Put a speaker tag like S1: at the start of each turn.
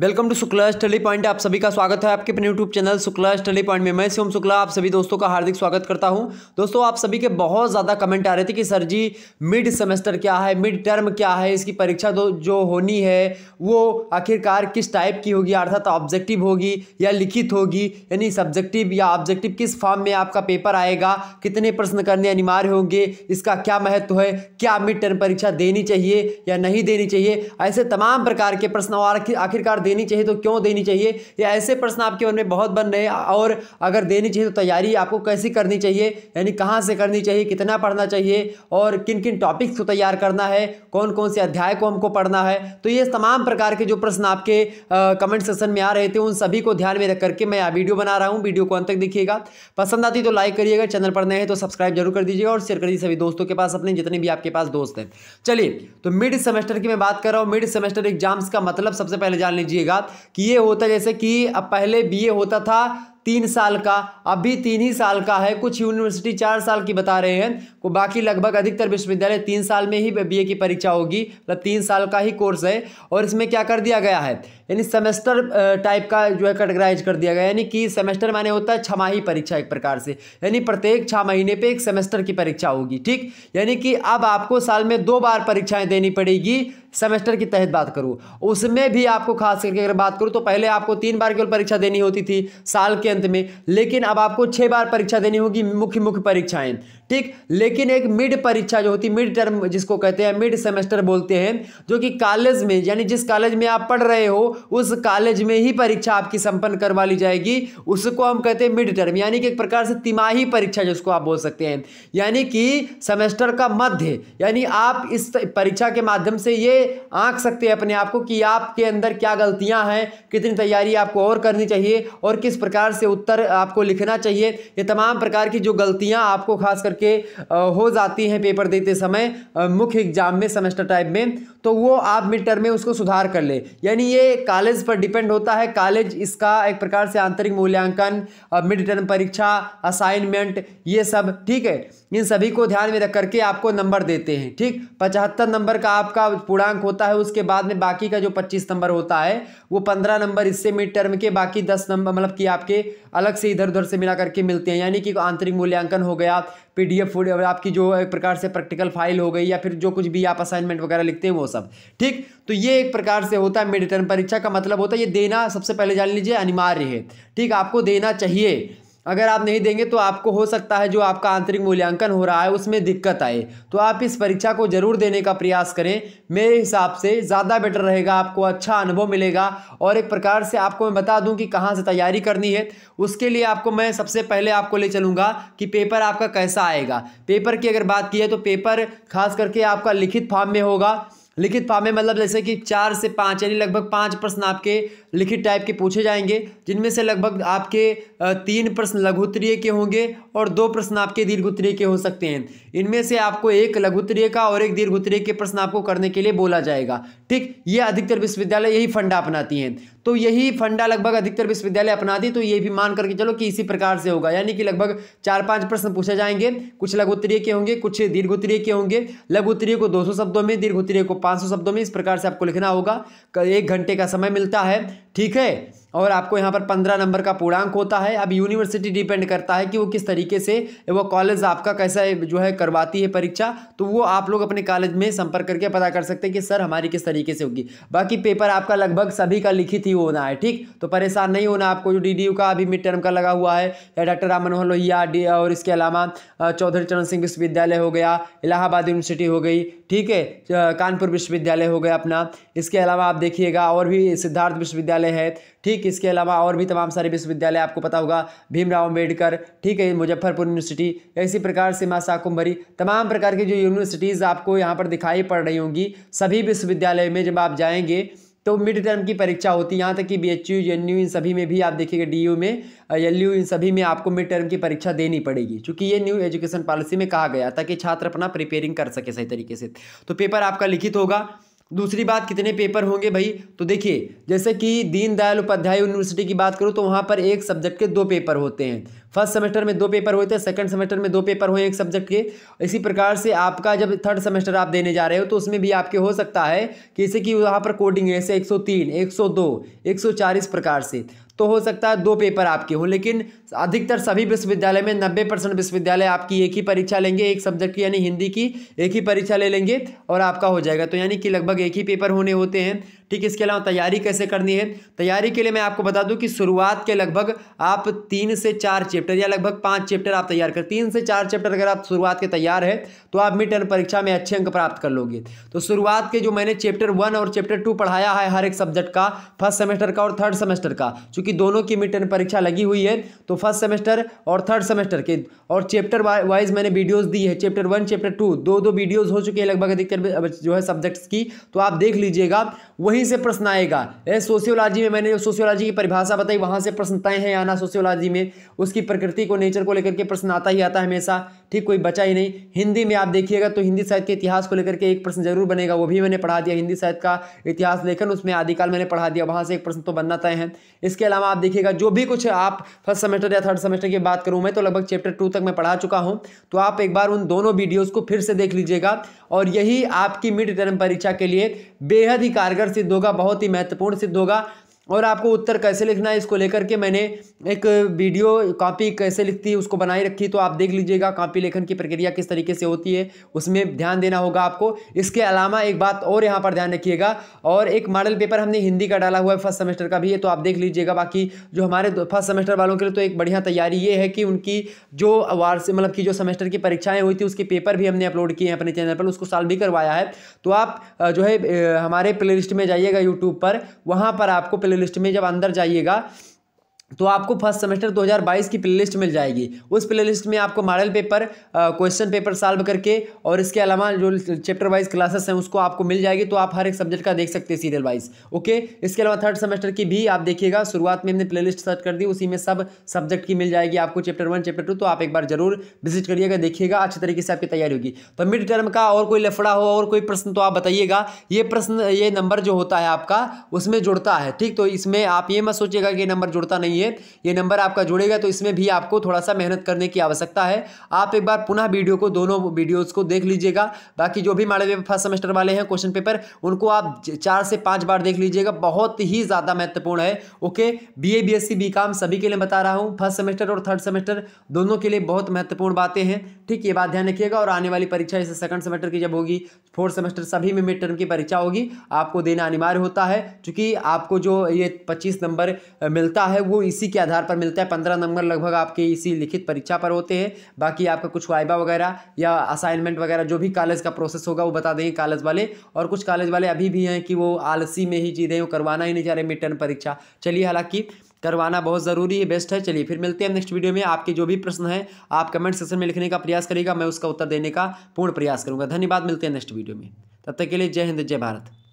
S1: welcome to Shukla study point आप सभी का स्वागत है आपके अपने YouTube channel Shukla study point में मैं सोम शुक्ला आप सभी दोस्तों का हार्दिक स्वागत करता हूं दोस्तों आप सभी के बहुत ज़्यादा कमेंट आ रहे थे कि सर जी मिड सेमेस्टर क्या है मिड टर्म क्या है इसकी परीक्षा तो जो होनी है वो आखिरकार किस टाइप की होगी अर्थात ऑब्जेक्टिव होगी या लिखित होगी यानी सब्जेक्टिव या ऑब्जेक्टिव किस फॉर्म में आपका पेपर आएगा कितने प्रश्न करने अनिवार्य होंगे इसका क्या महत्व है क्या मिड टर्म परीक्षा देनी चाहिए या नहीं देनी चाहिए ऐसे तमाम प्रकार के प्रश्न और आखिरकार देनी चाहिए तो क्यों देनी चाहिए या ऐसे प्रश्न आपके मन में बहुत बन रहे हैं और अगर देनी चाहिए तो तैयारी आपको कैसी करनी चाहिए यानी कहाँ से करनी चाहिए कितना पढ़ना चाहिए और किन किन टॉपिक्स को तैयार करना है कौन कौन से अध्याय को हमको पढ़ना है तो ये तमाम प्रकार के जो प्रश्न आपके कमेंट सेक्शन में आ रहे थे उन सभी को ध्यान में रख करके मैं वीडियो बना रहा हूँ वीडियो को अंत तक देखिएगा पसंद आती तो लाइक करिएगा चैनल पर नए हैं तो सब्सक्राइब जरूर कर दीजिएगा और शेयर कर दीजिए सभी दोस्तों के पास अपने जितने भी आपके पास दोस्त हैं चलिए तो मिड सेमेस्टर की मैं बात कर रहा हूँ मिड सेमेस्टर एग्जाम्स का मतलब सबसे पहले जान लीजिए देखिएगा कि ये होता जैसे कि अब पहले बी होता था तीन साल का अभी तीन ही साल का है कुछ यूनिवर्सिटी चार साल की बता रहे हैं को बाकी लगभग अधिकतर विश्वविद्यालय तीन साल में ही बीए की परीक्षा होगी मतलब तीन साल का ही कोर्स है और इसमें क्या कर दिया गया है यानी सेमेस्टर टाइप का जो है कैटेगराइज कर दिया गया यानी कि सेमेस्टर माने होता है छमाही परीक्षा एक प्रकार से यानी प्रत्येक छः महीने पर एक सेमेस्टर की परीक्षा होगी ठीक यानी कि अब आपको साल में दो बार परीक्षाएँ देनी पड़ेगी सेमेस्टर की तहत बात करूँ उसमें भी आपको खास करके अगर बात करूँ तो पहले आपको तीन बार केवल परीक्षा देनी होती थी साल के के अंत में लेकिन अब आपको छह बार परीक्षा देनी होगी मुख्य मुख्य परीक्षाएं ठीक लेकिन एक मिड परीक्षा जो होती है मिड टर्म जिसको कहते हैं मिड सेमेस्टर बोलते हैं जो कि कॉलेज में यानी जिस कॉलेज में आप पढ़ रहे हो उस कॉलेज में ही परीक्षा आपकी संपन्न करवा ली जाएगी उसको हम कहते हैं मिड टर्म यानी कि एक प्रकार से तिमाही परीक्षा जिसको आप बोल सकते हैं यानी कि सेमेस्टर का मध्य यानी आप इस परीक्षा के माध्यम से ये आँख सकते हैं अपने आप को कि आपके अंदर क्या गलतियाँ हैं कितनी तैयारी आपको और करनी चाहिए और किस प्रकार से उत्तर आपको लिखना चाहिए ये तमाम प्रकार की जो गलतियाँ आपको खास करके हो जाती हैं पेपर देते समय मुख्य एग्जाम में सेमेस्टर टाइप में तो वो आप मिड टर्म में उसको सुधार कर ले यानी ये कॉलेज पर डिपेंड होता है कॉलेज इसका एक प्रकार से आंतरिक मूल्यांकन मिड टर्म परीक्षा असाइनमेंट ये सब ठीक है इन सभी को ध्यान में रख करके आपको नंबर देते हैं ठीक पचहत्तर नंबर का आपका पूर्णांक होता है उसके बाद में बाकी का जो पच्चीस नंबर होता है वो पंद्रह नंबर इससे मिड टर्म के बाकी दस नंबर मतलब कि आपके अलग से इधर उधर से मिला करके मिलते हैं यानी कि आंतरिक मूल्यांकन हो गया पी पीडीएफ एफ आपकी जो एक प्रकार से प्रैक्टिकल फाइल हो गई या फिर जो कुछ भी आप असाइनमेंट वगैरह लिखते हैं वो सब ठीक तो ये एक प्रकार से होता है मिड टर्म परीक्षा का मतलब होता है ये देना सबसे पहले जान लीजिए अनिवार्य है ठीक आपको देना चाहिए अगर आप नहीं देंगे तो आपको हो सकता है जो आपका आंतरिक मूल्यांकन हो रहा है उसमें दिक्कत आए तो आप इस परीक्षा को ज़रूर देने का प्रयास करें मेरे हिसाब से ज़्यादा बेटर रहेगा आपको अच्छा अनुभव मिलेगा और एक प्रकार से आपको मैं बता दूं कि कहाँ से तैयारी करनी है उसके लिए आपको मैं सबसे पहले आपको ले चलूँगा कि पेपर आपका कैसा आएगा पेपर की अगर बात की है तो पेपर खास करके आपका लिखित फॉर्म में होगा लिखित फॉर्म में मतलब जैसे कि चार से पाँच यानी लगभग पाँच प्रश्न आपके लिखित टाइप के पूछे जाएंगे जिनमें से लगभग आपके तीन प्रश्न लघुत्तरीय के होंगे और दो प्रश्न आपके दीर्घ उत्तरीय के हो सकते हैं इनमें से आपको एक लघुत्रीय का और एक दीर्घ उत्तरीय के प्रश्न आपको करने के लिए बोला जाएगा ठीक ये अधिकतर विश्वविद्यालय यही फंडा अपनाती हैं तो यही फंडा लगभग अधिकतर विश्वविद्यालय अपना दी तो ये भी मान करके चलो कि इसी प्रकार से होगा यानी कि लगभग चार पांच प्रश्न पूछे जाएंगे कुछ लघु उत्तरीय के होंगे कुछ दीर्घ उत्तरीय के होंगे लघु उत्तरीय को 200 शब्दों में दीर्घ उत्तरीय को 500 शब्दों में इस प्रकार से आपको लिखना होगा एक घंटे का समय मिलता है ठीक है और आपको यहाँ पर पंद्रह नंबर का पूर्णांक होता है अब यूनिवर्सिटी डिपेंड करता है कि वो किस तरीके से वो कॉलेज आपका कैसा है जो है करवाती है परीक्षा तो वो आप लोग अपने कॉलेज में संपर्क करके पता कर सकते हैं कि सर हमारी किस तरीके से होगी बाकी पेपर आपका लगभग सभी का लिखित ही होना है ठीक तो परेशान नहीं होना आपको जो डी का अभी मिड टर्म का लगा हुआ है या डॉक्टर राम मनोहर लोहिया डी और इसके अलावा चौधरी चरण सिंह विश्वविद्यालय हो गया इलाहाबाद यूनिवर्सिटी हो गई ठीक है कानपुर विश्वविद्यालय हो गया अपना इसके अलावा आप देखिएगा और भी सिद्धार्थ विश्वविद्यालय विश्वविद्यालय है ठीक इसके अलावा और भी तमाम सारे विश्वविद्यालय आपको पता होगा भीमराव अम्बेडकर ठीक है मुजफ्फरपुर यूनिवर्सिटी इसी प्रकार से माँ शाकुम्भरी तमाम प्रकार की जो यूनिवर्सिटीज़ आपको यहाँ पर दिखाई पड़ रही होंगी सभी विश्वविद्यालय में जब आप जाएंगे तो मिड टर्म की परीक्षा होती है यहाँ तक कि बी एच इन सभी में भी आप देखिएगा डी में एल इन सभी में आपको मिड टर्म की परीक्षा देनी पड़ेगी क्योंकि ये न्यू एजुकेशन पॉलिसी में कहा गया ताकि छात्र अपना प्रिपेयरिंग कर सके सही तरीके से तो पेपर आपका लिखित होगा दूसरी बात कितने पेपर होंगे भाई तो देखिए जैसे कि दीनदयाल उपाध्याय यूनिवर्सिटी की बात करूँ तो वहाँ पर एक सब्जेक्ट के दो पेपर होते हैं फर्स्ट सेमेस्टर में दो पेपर होते हैं सेकंड सेमेस्टर में दो पेपर हुए एक सब्जेक्ट के इसी प्रकार से आपका जब थर्ड सेमेस्टर आप देने जा रहे हो तो उसमें भी आपके हो सकता है कि जैसे कि वहाँ पर कोडिंग है जैसे एक सौ तीन एक सौ दो एक सौ प्रकार से तो हो सकता है दो पेपर आपके हों लेकिन अधिकतर सभी विश्वविद्यालय में नब्बे परसेंट विश्वविद्यालय आपकी एक ही परीक्षा लेंगे एक सब्जेक्ट की यानी हिंदी की एक ही परीक्षा ले लेंगे और आपका हो जाएगा तो यानी कि लगभग एक ही पेपर होने होते हैं ठीक इसके अलावा तैयारी कैसे करनी है तैयारी के लिए मैं आपको बता दूं कि शुरुआत के लगभग आप तीन से चार चैप्टर या लगभग पांच चैप्टर आप तैयार कर तीन से चार चैप्टर अगर आप शुरुआत के तैयार है तो आप मिड टर्म परीक्षा में अच्छे अंक प्राप्त कर लोगे तो शुरुआत के जो मैंने चैप्टर वन और चैप्टर टू पढ़ाया है हर एक सब्जेक्ट का फर्स्ट सेमेस्टर का और थर्ड सेमेस्टर का चूंकि दोनों की मिड टर्म परीक्षा लगी हुई है तो फर्स्ट सेमेस्टर और थर्ड सेमेस्टर के और चैप्टर वाइज मैंने वीडियोज दी है चैप्टर वन चैप्टर टू दो दो वीडियोज हो चुकी है लगभग अधिकतर जो है सब्जेक्ट्स की तो आप देख लीजिएगा वही वहीं से प्रश्न आएगा सोशियोलॉजी में मैंने जो सोशियोलॉजी की परिभाषा बताई वहाँ से प्रश्न तय है आना सोशियोलॉजी में उसकी प्रकृति को नेचर को लेकर के प्रश्न आता ही आता है हमेशा ठीक कोई बचा ही नहीं हिंदी में आप देखिएगा तो हिंदी साहित्य के इतिहास को लेकर के एक प्रश्न जरूर बनेगा वो भी मैंने पढ़ा दिया हिंदी साहित्य का इतिहास लेखन उसमें आदिकाल मैंने पढ़ा दिया वहाँ से एक प्रश्न तो बनना तय है इसके अलावा आप देखिएगा जो भी कुछ आप फर्स्ट सेमेस्टर या थर्ड सेमेस्टर की बात करूँ मैं तो लगभग चैप्टर टू तक मैं पढ़ा चुका हूँ तो आप एक बार उन दोनों वीडियोज़ को फिर से देख लीजिएगा और यही आपकी मिड टर्म परीक्षा के लिए बेहद ही कारगर सिद्ध सिद्ध होगा बहुत ही महत्वपूर्ण सिद्ध होगा और आपको उत्तर कैसे लिखना है इसको लेकर के मैंने एक वीडियो कॉपी कैसे लिखती है उसको बनाए रखी तो आप देख लीजिएगा कॉपी लेखन की प्रक्रिया किस तरीके से होती है उसमें ध्यान देना होगा आपको इसके अलावा एक बात और यहाँ पर ध्यान रखिएगा और एक मॉडल पेपर हमने हिंदी का डाला हुआ है फर्स्ट सेमेस्टर का भी है तो आप देख लीजिएगा बाकी जो हमारे फर्स्ट सेमेस्टर वालों के लिए तो एक बढ़िया तैयारी ये है कि उनकी जो वार्षिक मतलब की जो सेमेस्टर की परीक्षाएँ हुई थी उसके पेपर भी हमने अपलोड किए हैं अपने चैनल पर उसको सॉल्व भी करवाया है तो आप जो है हमारे प्ले में जाइएगा यूट्यूब पर वहाँ पर आपको प्ले लिस्ट में जब अंदर जाइएगा तो आपको फर्स्ट सेमेस्टर 2022 की प्लेलिस्ट मिल जाएगी उस प्लेलिस्ट में आपको model paper question paper solve करके और इसके अलावा जो चैप्टर वाइज क्लासेस हैं उसको आपको मिल जाएगी तो आप हर एक सब्जेक्ट का देख सकते हैं सीरियल वाइज ओके इसके अलावा थर्ड सेमेस्टर की भी आप देखिएगा शुरुआत में हमने प्ले सर्च कर दी उसी में सब सब्जेक्ट की मिल जाएगी आपको चैप्टर वन चैप्टर टू तो आप एक बार जरूर विजिट करिएगा देखिएगा अच्छे तरीके से आपकी तैयारी होगी तो मिड टर्म का और कोई लफड़ा हो और कोई प्रश्न तो आप बताइएगा ये प्रश्न ये नंबर जो होता है आपका उसमें जुड़ता है ठीक तो इसमें आप ये मत सोचिएगा कि नंबर जुड़ता नहीं नहीं है ये नंबर आपका जुड़ेगा तो इसमें भी आपको थोड़ा सा मेहनत करने की आवश्यकता है आप एक बार पुनः वीडियो को दोनों वीडियोज़ को देख लीजिएगा बाकी जो भी मॉडल फर्स्ट सेमेस्टर वाले हैं क्वेश्चन पेपर उनको आप चार से पाँच बार देख लीजिएगा बहुत ही ज़्यादा महत्वपूर्ण है ओके बी ए बी सभी के लिए बता रहा हूँ फर्स्ट सेमेस्टर और थर्ड सेमेस्टर दोनों के लिए बहुत महत्वपूर्ण बातें हैं ठीक ये बात ध्यान रखिएगा और आने वाली परीक्षा जैसे सेकंड सेमेस्टर की जब होगी फोर्थ सेमेस्टर सभी में मिड टर्म की परीक्षा होगी आपको देना अनिवार्य होता है क्योंकि आपको जो ये 25 नंबर मिलता है वो इसी के आधार पर मिलता है पंद्रह नंबर लगभग आपके इसी लिखित परीक्षा पर होते हैं बाकी आपका कुछ वाइबा वगैरह या असाइनमेंट वगैरह जो भी कॉलेज का प्रोसेस होगा वो बता देंगे कॉलेज वाले और कुछ कॉलेज वाले अभी भी हैं कि वो आलसी में ही चीज़ें वो करवाना ही नहीं चाह रहे मिड टर्म परीक्षा चलिए हालांकि करवाना बहुत ज़रूरी है बेस्ट है चलिए फिर मिलते हैं नेक्स्ट वीडियो में आपके जो भी प्रश्न हैं आप कमेंट सेक्शन में लिखने का प्रयास करेगा मैं उसका उत्तर देने का पूर्ण प्रयास करूँगा धन्यवाद मिलते हैं नेक्स्ट वीडियो में तब तक के लिए जय हिंद जय भारत